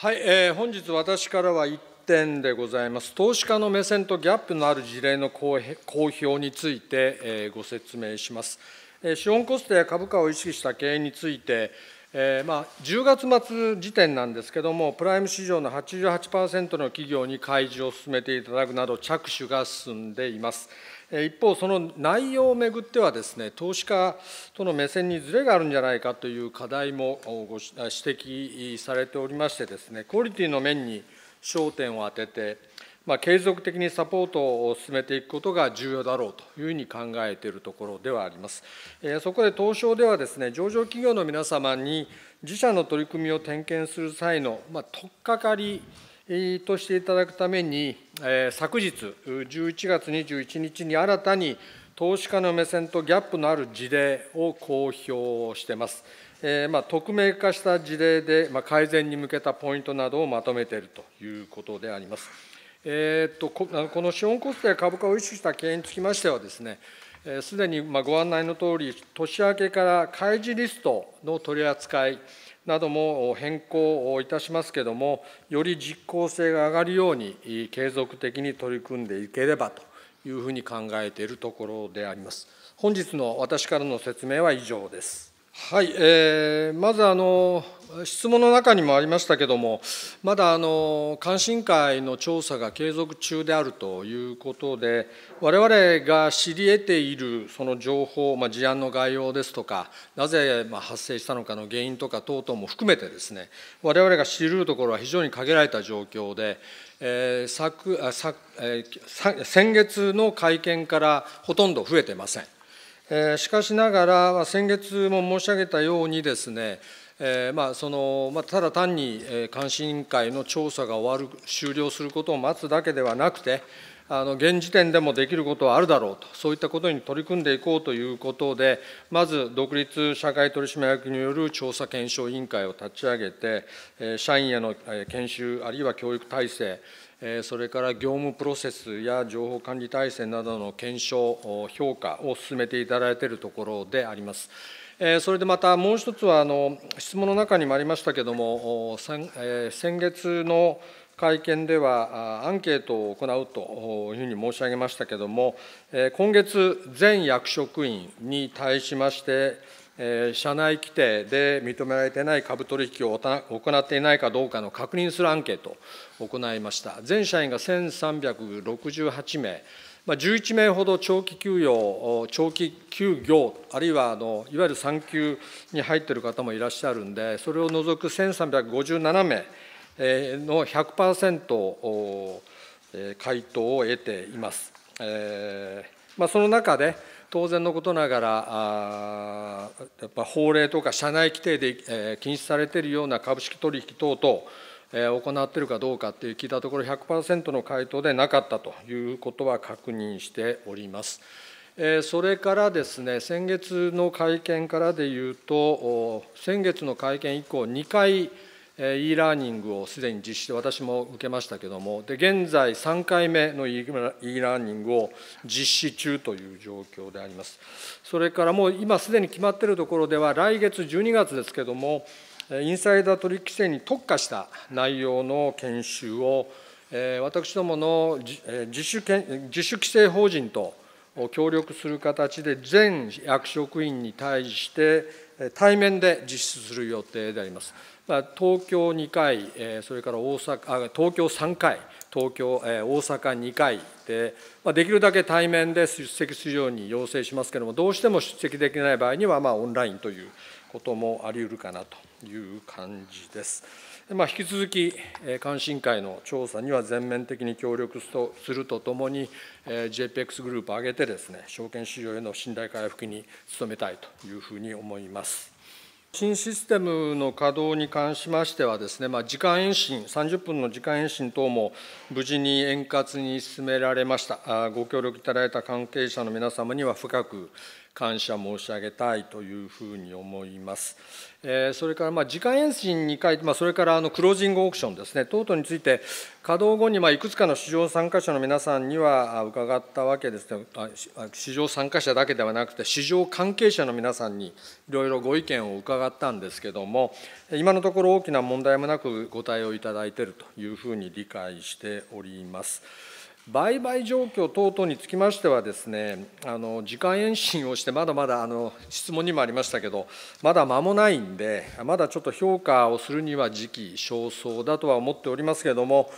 はい、えー、本日私からは1点でございます。投資家の目線とギャップのある事例の公表について、えー、ご説明します。えー、資本コストや株価を意識した経営について、えーまあ、10月末時点なんですけども、プライム市場の88%の企業に開示を進めていただくなど、着手が進んでいます。一方、その内容をめぐってはです、ね、投資家との目線にずれがあるんじゃないかという課題もご指摘されておりましてです、ね、クオリティの面に焦点を当てて、まあ、継続的にサポートを進めていくことが重要だろうというふうに考えているところではあります。そこで東証ではですね、上場企業の皆様に自社の取り組みを点検する際の、まあ、取っかかりとしていただくために、昨日、11月21日に新たに投資家の目線とギャップのある事例を公表しています。えーまあ、匿名化した事例で、まあ、改善に向けたポイントなどをまとめているということであります。えー、っとここの資本コストや株価を意識した経営につきましてはですね、すでにまあご案内のとおり、年明けから開示リストの取り扱い、なども変更をいたしますけれども、より実効性が上がるように継続的に取り組んでいければというふうに考えているところであります。本日の私からの説明は以上です。はい、えー、まずあの質問の中にもありましたけども、まだあの関心会の調査が継続中であるということで、我々が知り得ているその情報、まあ、事案の概要ですとか、なぜま発生したのかの原因とか等々も含めてですね、我々が知るところは非常に限られた状況で、えー、昨昨えー、先月の会見からほとんど増えてません。えー、しかしながら、先月も申し上げたようにですね、えー、まあそのまあ、ただ単に、え監視委員会の調査が終わる、終了することを待つだけではなくて、あの現時点でもできることはあるだろうと、そういったことに取り組んでいこうということで、まず独立社会取締役による調査検証委員会を立ち上げて、社員への研修、あるいは教育体制、それから業務プロセスや情報管理体制などの検証、評価を進めていただいているところであります。それでまたもう一つは質問の中にもありましたけれども、先月の会見では、アンケートを行うというふうに申し上げましたけれども、今月、全役職員に対しまして、社内規定で認められていない株取引を行っていないかどうかの確認するアンケートを行いました。全社員が1368名11名ほど長期休養、長期休業、あるいはあのいわゆる産休に入っている方もいらっしゃるんで、それを除く1357名の100%回答を得ています。えー、まあ、その中で当然のことながらあやっぱ法令とか社内規定で、えー、禁止されているような株式取引等々行っているかどうかって聞いたところ、100%の回答でなかったということは確認しております。それからですね、先月の会見からでいうと、先月の会見以降、2回、e ラーニングをすでに実施して、私も受けましたけれども、現在、3回目の e ラーニングを実施中という状況であります。それからもう今、すでに決まっているところでは、来月12月ですけれども、インサイダー取引規制に特化した内容の研修を、私どもの自主自主規制法人と協力する形で全役職員に対して対面で実施する予定であります。東京2回、それから大阪東京3回、東京、大阪2回で、できるだけ対面で出席するように要請しますけれども、どうしても出席できない場合には、まあ、オンラインということもありうるかなという感じです。まあ、引き続き、関心会の調査には全面的に協力するとともに、JPEX グループを挙げてです、ね、証券市場への信頼回復に努めたいというふうに思います。新システムの稼働に関しましてはですね、まあ、時間延伸、30分の時間延伸等も無事に円滑に進められました、ご協力いただいた関係者の皆様には深く感謝申し上げたいというふうに思います。えー、それからまあ時間延伸に回、まあ、それからあのクロージングオークションですね、等々について、稼働後にまあいくつかの市場参加者の皆さんには伺ったわけですね、市場参加者だけではなくて、市場関係者の皆さんにいろいろご意見を伺ったんですけども、今のところ大きな問題もなくご対応いただいているというふうに理解しております。売買状況等々につきましてはですね、あの時間延伸をして、まだまだあの質問にもありましたけど、まだ間もないんで、まだちょっと評価をするには時期尚早だとは思っておりますけれども、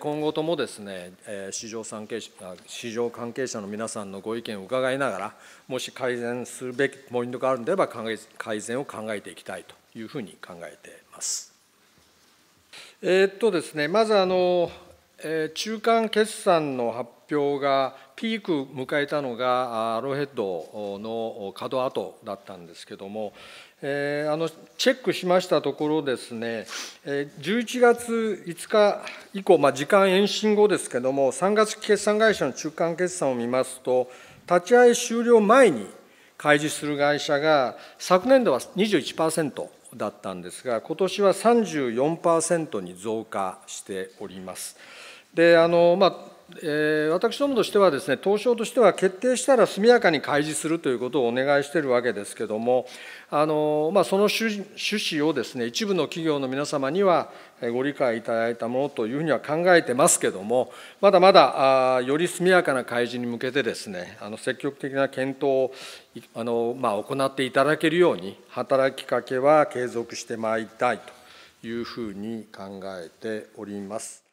今後ともですね、市場関係者市場関係者の皆さんのご意見を伺いながら、もし改善するべきポイントがあるのであれば、改善を考えていきたいというふうに考えています。えー、っとですね、まずあのえ中間決算の発表がピーク迎えたのがローヘッドの角跡だったんですけども、えー、あのチェックしましたところですね、え11月5日以降、まあ、時間延伸後ですけども3月決算会社の中間決算を見ますと立ち会い終了前に開示する会社が昨年度は21%。だったんですが、今年は34%に増加しております。であのまあえ私どもとしてはですね、東証としては決定したら速やかに開示するということをお願いしているわけですけども、あのまあ、その趣旨をですね、一部の企業の皆様にはご理解いただいたものというふうには考えてますけども、まだまだあより速やかな開示に向けてですね、あの積極的な検討をあの、まあ、行っていただけるように、働きかけは継続してまいりたいというふうに考えております。